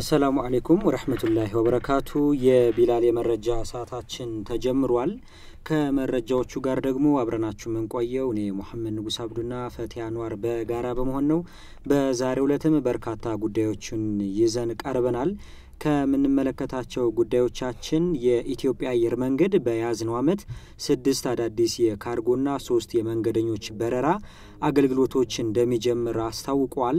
አሰላሙ አሌይኩም ወረህመቱላሂ ወበረካቱ። የቢላል የመረጃ ሰዓታችን ተጀምሯል። ከመረጃዎቹ ጋር ደግሞ አብረናችሁ የምንቆየው እኔ ሙሐመድ ንጉስ አብዱና ፈቲ አንዋር በጋራ በመሆን ነው። በዛሬው ዕለትም በርካታ ጉዳዮችን ይዘን ቀርበናል። ከምንመለከታቸው ጉዳዮቻችን የኢትዮጵያ አየር መንገድ በያዝነው ዓመት ስድስት አዳዲስ የካርጎና ሶስት የመንገደኞች በረራ አገልግሎቶች እንደሚጀምር አስታውቋል።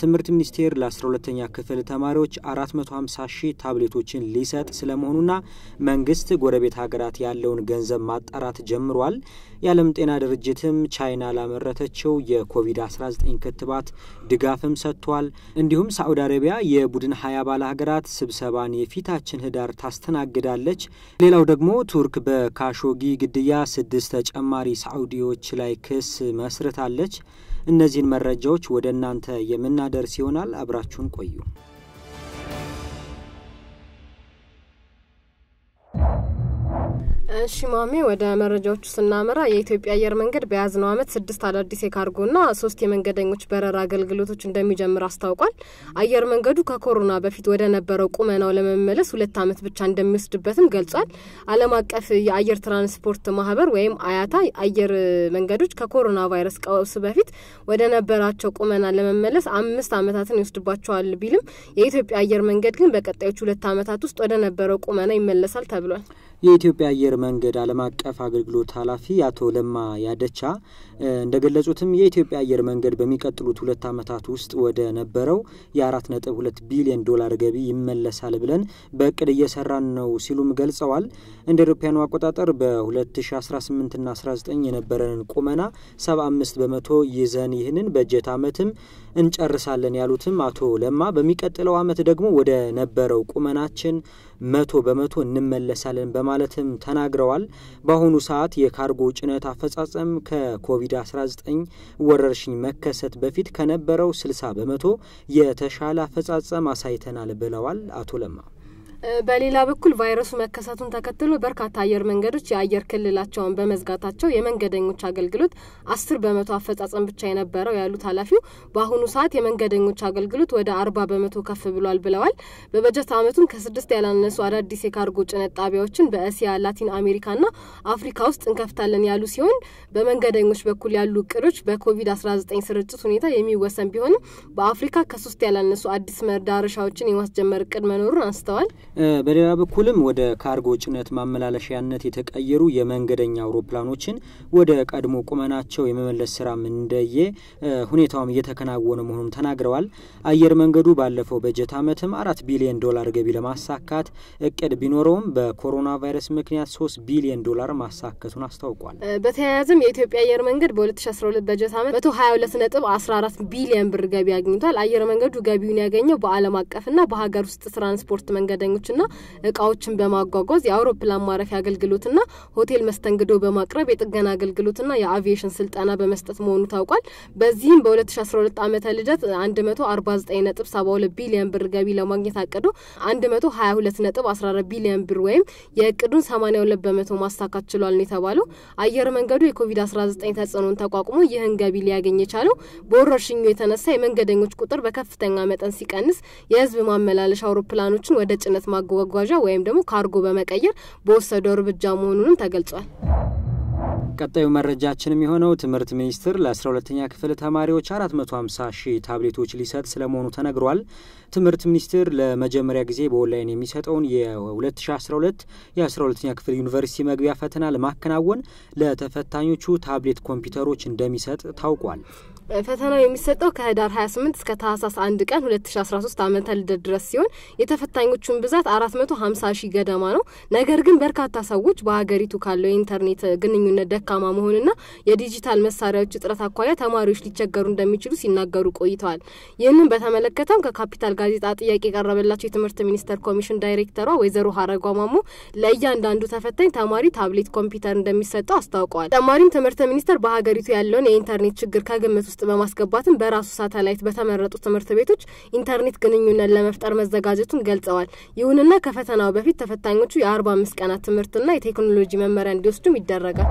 ትምህርት ሚኒስቴር ለ12ተኛ ክፍል ተማሪዎች 450 ሺህ ታብሌቶችን ሊሰጥ ስለመሆኑና መንግስት ጎረቤት ሀገራት ያለውን ገንዘብ ማጣራት ጀምሯል። የዓለም ጤና ድርጅትም ቻይና ላመረተችው የኮቪድ-19 ክትባት ድጋፍም ሰጥቷል። እንዲሁም ሳዑዲ አረቢያ የቡድን ሀያ አባል ሀገራት ስብሰባን የፊታችን ህዳር ታስተናግዳለች። ሌላው ደግሞ ቱርክ በካሾጊ ግድያ ስድስት ተጨማሪ ሳዑዲዎች ላይ ክስ መስረ ወስደታለች። እነዚህን መረጃዎች ወደ እናንተ የምናደርስ ይሆናል። አብራችሁን ቆዩ። እሺ ማሚ፣ ወደ መረጃዎቹ ስናመራ የኢትዮጵያ አየር መንገድ በያዝነው ዓመት ስድስት አዳዲስ የካርጎና ሶስት የመንገደኞች በረራ አገልግሎቶች እንደሚጀምር አስታውቋል። አየር መንገዱ ከኮሮና በፊት ወደ ነበረው ቁመናው ለመመለስ ሁለት ዓመት ብቻ እንደሚወስድበትም ገልጿል። ዓለም አቀፍ የአየር ትራንስፖርት ማህበር ወይም አያታ አየር መንገዶች ከኮሮና ቫይረስ ቀውስ በፊት ወደ ነበራቸው ቁመና ለመመለስ አምስት ዓመታትን ይወስድባቸዋል ቢልም የኢትዮጵያ አየር መንገድ ግን በቀጣዮቹ ሁለት ዓመታት ውስጥ ወደ ነበረው ቁመና ይመለሳል ተብሏል። የኢትዮጵያ አየር መንገድ ዓለም አቀፍ አገልግሎት ኃላፊ አቶ ለማ ያደቻ እንደገለጹትም የኢትዮጵያ አየር መንገድ በሚቀጥሉት ሁለት ዓመታት ውስጥ ወደ ነበረው የአራት ነጥብ ሁለት ቢሊዮን ዶላር ገቢ ይመለሳል ብለን በእቅድ እየሰራን ነው ሲሉም ገልጸዋል። እንደ አውሮፓውያኑ አቆጣጠር በ2018ና 19 የነበረንን ቁመና 75 በመቶ ይዘን ይህንን በጀት ዓመትም እንጨርሳለን ያሉትም አቶ ለማ በሚቀጥለው ዓመት ደግሞ ወደ ነበረው ቁመናችን መቶ በመቶ እንመለሳለን በማለትም ተናግረዋል። በአሁኑ ሰዓት የካርጎ ጭነት አፈጻጸም ከኮቪድ-19 ወረርሽኝ መከሰት በፊት ከነበረው 60 በመቶ የተሻለ አፈጻጸም አሳይተናል ብለዋል አቶ ለማ በሌላ በኩል ቫይረሱ መከሰቱን ተከትሎ በርካታ አየር መንገዶች የአየር ክልላቸውን በመዝጋታቸው የመንገደኞች አገልግሎት አስር በመቶ አፈጻጸም ብቻ የነበረው ያሉት ኃላፊው በአሁኑ ሰዓት የመንገደኞች አገልግሎት ወደ አርባ በመቶ ከፍ ብሏል ብለዋል። በበጀት ዓመቱም ከስድስት ያላነሱ አዳዲስ የካርጎ ጭነት ጣቢያዎችን በእስያ፣ ላቲን አሜሪካና አፍሪካ ውስጥ እንከፍታለን ያሉ ሲሆን በመንገደኞች በኩል ያሉ እቅዶች በኮቪድ-19 ስርጭት ሁኔታ የሚወሰን ቢሆንም በአፍሪካ ከሶስት ያላነሱ አዲስ መዳረሻዎችን የማስጀመር እቅድ መኖሩን አንስተዋል። በሌላ በኩልም ወደ ካርጎ ጭነት ማመላለሻነት የተቀየሩ የመንገደኛ አውሮፕላኖችን ወደ ቀድሞ ቁመናቸው የመመለስ ስራም እንደየ ሁኔታውም እየተከናወነ መሆኑን ተናግረዋል። አየር መንገዱ ባለፈው በጀት ዓመትም አራት ቢሊዮን ዶላር ገቢ ለማሳካት እቅድ ቢኖረውም በኮሮና ቫይረስ ምክንያት ሶስት ቢሊዮን ዶላር ማሳከቱን አስታውቋል። በተያያዘም የኢትዮጵያ አየር መንገድ በ2012 በጀት ዓመት 122 ነጥብ 14 ቢሊዮን ብር ገቢ አግኝቷል። አየር መንገዱ ገቢውን ያገኘው በዓለም አቀፍና በሀገር ውስጥ ትራንስፖርት መንገደኞች አውሮፕላኖችና እቃዎችን በማጓጓዝ የአውሮፕላን ማረፊያ አገልግሎትና ሆቴል መስተንግዶ በማቅረብ የጥገና አገልግሎትና የአቪዬሽን ስልጠና በመስጠት መሆኑ ታውቋል። በዚህም በ2012 ዓመተ ልደት 149.72 ቢሊዮን ብር ገቢ ለማግኘት አቅዶ 122.14 ቢሊዮን ብር ወይም የእቅዱን 82 በመቶ ማሳካት ችሏል ነው የተባለው። አየር መንገዱ የኮቪድ-19 ተጽዕኖን ተቋቁሞ ይህን ገቢ ሊያገኝ የቻለው በወረርሽኙ የተነሳ የመንገደኞች ቁጥር በከፍተኛ መጠን ሲቀንስ የህዝብ ማመላለሻ አውሮፕላኖችን ወደ ጭነት ማጓጓዣ ወይም ደግሞ ካርጎ በመቀየር በወሰደው እርምጃ መሆኑንም ተገልጿል። ቀጣዩ መረጃችን የሚሆነው ትምህርት ሚኒስቴር ለ12ተኛ ክፍል ተማሪዎች 450 ሺህ ታብሌቶች ሊሰጥ ስለመሆኑ ተነግሯል። ትምህርት ሚኒስቴር ለመጀመሪያ ጊዜ በኦንላይን የሚሰጠውን የ2012 የ12ተኛ ክፍል ዩኒቨርሲቲ መግቢያ ፈተና ለማከናወን ለተፈታኞቹ ታብሌት ኮምፒውተሮች እንደሚሰጥ ታውቋል። ፈተናው የሚሰጠው ከህዳር 28 እስከ ታህሳስ 1 ቀን 2013 ዓመተ ልደት ድረስ ሲሆን የተፈታኞቹን ብዛት 450 ሺህ ገደማ ነው። ነገር ግን በርካታ ሰዎች በሀገሪቱ ካለው የኢንተርኔት ግንኙነት ደካ ደካማ መሆንና የዲጂታል መሳሪያዎች እጥረት አኳያ ተማሪዎች ሊቸገሩ እንደሚችሉ ሲናገሩ ቆይተዋል። ይህንን በተመለከተም ከካፒታል ጋዜጣ ጥያቄ የቀረበላቸው የትምህርት ሚኒስቴር ኮሚሽን ዳይሬክተሯ ወይዘሮ ሀረጓ ማሞ ለእያንዳንዱ ተፈታኝ ተማሪ ታብሌት ኮምፒውተር እንደሚሰጠው አስታውቀዋል። ተማሪም ትምህርት ሚኒስቴር በሀገሪቱ ያለውን የኢንተርኔት ችግር ከግምት ውስጥ በማስገባትም በራሱ ሳተላይት በተመረጡ ትምህርት ቤቶች ኢንተርኔት ግንኙነት ለመፍጠር መዘጋጀቱን ገልጸዋል። ይሁንና ከፈተናው በፊት ተፈታኞቹ የ45 ቀናት ትምህርትና የቴክኖሎጂ መመሪያ እንዲወስዱም ይደረጋል።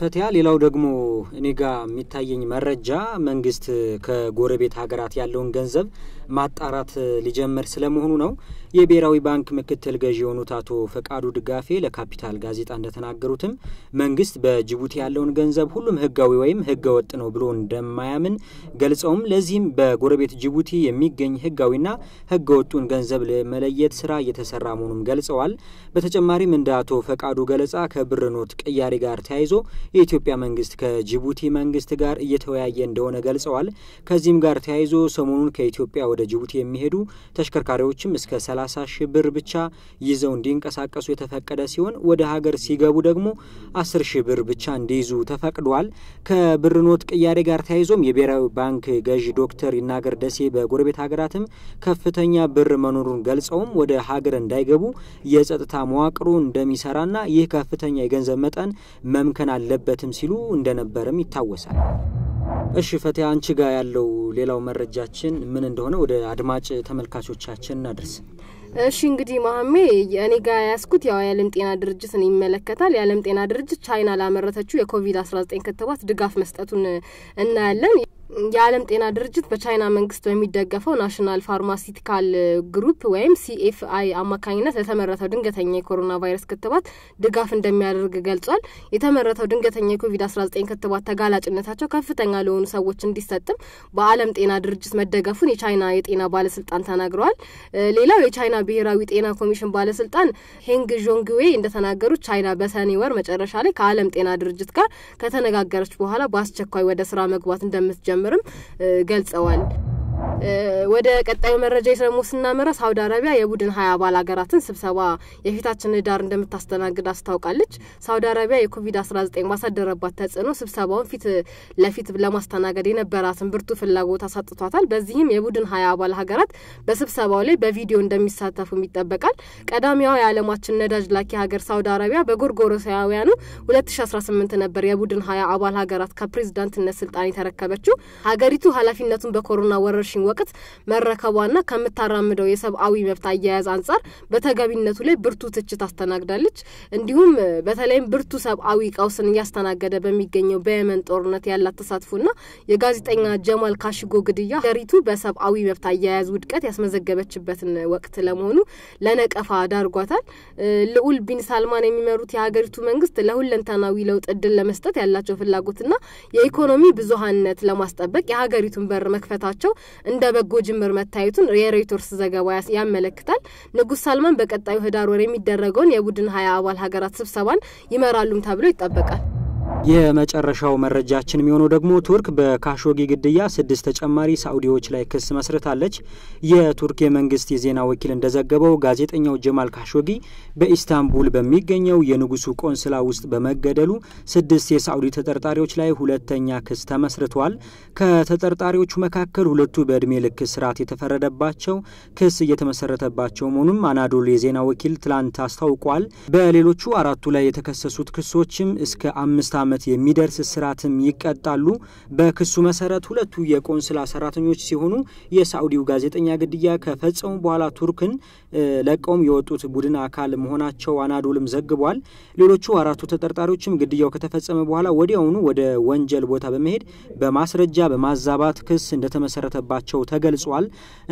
ፈቲያ፣ ሌላው ደግሞ እኔ ጋ የሚታየኝ መረጃ መንግስት ከጎረቤት ሀገራት ያለውን ገንዘብ ማጣራት ሊጀምር ስለመሆኑ ነው። የብሔራዊ ባንክ ምክትል ገዢ የሆኑት አቶ ፈቃዱ ድጋፌ ለካፒታል ጋዜጣ እንደተናገሩትም መንግስት በጅቡቲ ያለውን ገንዘብ ሁሉም ህጋዊ ወይም ህገ ወጥ ነው ብሎ እንደማያምን ገልጸውም ለዚህም በጎረቤት ጅቡቲ የሚገኝ ህጋዊና ህገ ወጡን ገንዘብ ለመለየት ስራ እየተሰራ መሆኑም ገልጸዋል። በተጨማሪም እንደ አቶ ፈቃዱ ገለጻ ከብር ኖት ቅያሬ ጋር ተያይዞ የኢትዮጵያ መንግስት ከጅቡቲ መንግስት ጋር እየተወያየ እንደሆነ ገልጸዋል። ከዚህም ጋር ተያይዞ ሰሞኑን ከኢትዮጵያ ወደ ጅቡቲ የሚሄዱ ተሽከርካሪዎችም እስከ 30 ሺህ ብር ብቻ ይዘው እንዲንቀሳቀሱ የተፈቀደ ሲሆን ወደ ሀገር ሲገቡ ደግሞ 10 ሺህ ብር ብቻ እንዲይዙ ተፈቅዷል። ከብር ኖት ቅያሬ ጋር ተያይዞም የብሔራዊ ባንክ ገዢ ዶክተር ይናገር ደሴ በጎረቤት ሀገራትም ከፍተኛ ብር መኖሩን ገልጸውም ወደ ሀገር እንዳይገቡ የጸጥታ መዋቅሩ እንደሚሰራና ይህ ከፍተኛ የገንዘብ መጠን መምከን መባከን አለበትም ሲሉ እንደነበረም ይታወሳል። እሺ ፈቴ፣ አንቺ ጋር ያለው ሌላው መረጃችን ምን እንደሆነ ወደ አድማጭ ተመልካቾቻችን እናድርስ። እሺ እንግዲህ ማህሜ እኔ ጋ ያስኩት ያው የዓለም ጤና ድርጅትን ይመለከታል። የዓለም ጤና ድርጅት ቻይና ላመረተችው የኮቪድ-19 ክትባት ድጋፍ መስጠቱን እናያለን። የዓለም ጤና ድርጅት በቻይና መንግስት በሚደገፈው ናሽናል ፋርማሲቲካል ግሩፕ ወይም ሲኤፍአይ አማካኝነት ለተመረተው ድንገተኛ የኮሮና ቫይረስ ክትባት ድጋፍ እንደሚያደርግ ገልጿል። የተመረተው ድንገተኛ የኮቪድ-19 ክትባት ተጋላጭነታቸው ከፍተኛ ለሆኑ ሰዎች እንዲሰጥም በዓለም ጤና ድርጅት መደገፉን የቻይና የጤና ባለስልጣን ተናግረዋል። ሌላው የቻይና ብሔራዊ ጤና ኮሚሽን ባለስልጣን ሄንግ ዦንግዌ እንደተናገሩት ቻይና በሰኔ ወር መጨረሻ ላይ ከዓለም ጤና ድርጅት ጋር ከተነጋገረች በኋላ በአስቸኳይ ወደ ስራ መግባት እንደምትጀምር እንደሚጀምርም ገልጸዋል። ወደ ቀጣዩ መረጃ ደግሞ ስናመራ ሳውዲ አረቢያ የቡድን ሀያ አባል ሀገራትን ስብሰባ የፊታችን ህዳር እንደምታስተናግድ አስታውቃለች። ሳውዲ አረቢያ የኮቪድ-19 ባሳደረባት ተጽዕኖ ስብሰባውን ፊት ለፊት ለማስተናገድ የነበራትን ብርቱ ፍላጎት አሳጥቷታል። በዚህም የቡድን ሀያ አባል ሀገራት በስብሰባው ላይ በቪዲዮ እንደሚሳተፉም ይጠበቃል። ቀዳሚዋ የዓለማችን ነዳጅ ላኪ ሀገር ሳውዲ አረቢያ በጎርጎሮሳውያኑ ስምንት ነበር የቡድን ሀያ አባል ሀገራት ከፕሬዚዳንትነት ስልጣን የተረከበችው። ሀገሪቱ ኃላፊነቱን በኮሮና ወረርሽኝ ወቅት መረከቧና ከምታራምደው የሰብአዊ መብት አያያዝ አንጻር በተገቢነቱ ላይ ብርቱ ትችት አስተናግዳለች። እንዲሁም በተለይም ብርቱ ሰብአዊ ቀውስን እያስተናገደ በሚገኘው በየመን ጦርነት ያላት ተሳትፎና የጋዜጠኛ ጀማል ካሽጎ ግድያ ሀገሪቱ በሰብአዊ መብት አያያዝ ውድቀት ያስመዘገበችበትን ወቅት ለመሆኑ ለነቀፋ ዳርጓታል። ልዑል ቢን ሳልማን የሚመሩት የሀገሪቱ መንግስት ለሁለንተናዊ ለውጥ እድል ለመስጠት ያላቸው ፍላጎትና የኢኮኖሚ ብዙሀንነት ለማስጠበቅ የሀገሪቱን በር መክፈታቸው እንደ በጎ ጅምር መታየቱን የሮይተርስ ዘገባ ያመለክታል። ንጉስ ሳልማን በቀጣዩ ህዳር ወር የሚደረገውን የቡድን ሀያ አባል ሀገራት ስብሰባን ይመራሉም ተብሎ ይጠበቃል። የመጨረሻው መረጃችን የሚሆነው ደግሞ ቱርክ በካሾጊ ግድያ ስድስት ተጨማሪ ሳኡዲዎች ላይ ክስ መስርታለች። የቱርክ የመንግስት የዜና ወኪል እንደዘገበው ጋዜጠኛው ጀማል ካሾጊ በኢስታንቡል በሚገኘው የንጉሱ ቆንስላ ውስጥ በመገደሉ ስድስት የሳኡዲ ተጠርጣሪዎች ላይ ሁለተኛ ክስ ተመስርቷል። ከተጠርጣሪዎቹ መካከል ሁለቱ በእድሜ ልክ ስርዓት የተፈረደባቸው ክስ እየተመሰረተባቸው መሆኑም አናዶል የዜና ወኪል ትላንት አስታውቋል። በሌሎቹ አራቱ ላይ የተከሰሱት ክሶችም እስከ አምስት ዓመት የሚደርስ እስራትም ይቀጣሉ። በክሱ መሰረት ሁለቱ የቆንስላ ሰራተኞች ሲሆኑ የሳዑዲው ጋዜጠኛ ግድያ ከፈጸሙ በኋላ ቱርክን ለቀውም የወጡት ቡድን አካል መሆናቸው አናዶልም ዘግቧል። ሌሎቹ አራቱ ተጠርጣሪዎችም ግድያው ከተፈጸመ በኋላ ወዲያውኑ ወደ ወንጀል ቦታ በመሄድ በማስረጃ በማዛባት ክስ እንደተመሰረተባቸው ተገልጿል።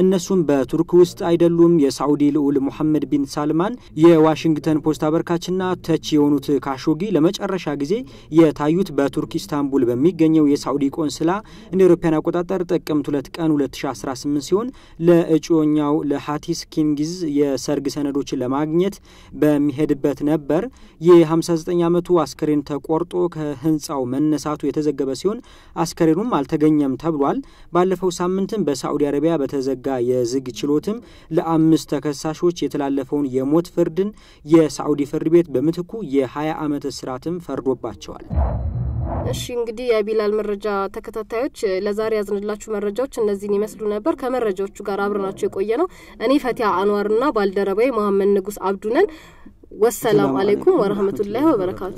እነሱም በቱርክ ውስጥ አይደሉም። የሳዑዲ ልዑል ሙሐመድ ቢን ሳልማን፣ የዋሽንግተን ፖስት አበርካችና ተች የሆኑት ካሾጊ ለመጨረሻ ጊዜ የታዩት በቱርክ ኢስታንቡል በሚገኘው የሳዑዲ ቆንስላ እንደ አውሮፓውያን አቆጣጠር ጥቅምት ሁለት ቀን 2018 ሲሆን ለእጩኛው ለሃቲስ ኪንጊዝ የሰርግ ሰነዶችን ለማግኘት በሚሄድበት ነበር። የ59 ዓመቱ አስከሬን ተቆርጦ ከህንፃው መነሳቱ የተዘገበ ሲሆን አስከሬኑም አልተገኘም ተብሏል። ባለፈው ሳምንትም በሳዑዲ አረቢያ በተዘጋ የዝግ ችሎትም ለአምስት ተከሳሾች የተላለፈውን የሞት ፍርድን የሳዑዲ ፍርድ ቤት በምትኩ የ20 ዓመት እስራትም ፈርዶባቸዋል። እሺ እንግዲህ የቢላል መረጃ ተከታታዮች ለዛሬ ያዝንላችሁ መረጃዎች እነዚህን ይመስሉ ነበር። ከመረጃዎቹ ጋር አብረናቸው የቆየ ነው። እኔ ፈቲያ አንዋርና ባልደረባዊ መሀመድ ንጉስ አብዱነን ወሰላም አሌይኩም ወረህመቱላሂ ወበረካቱ።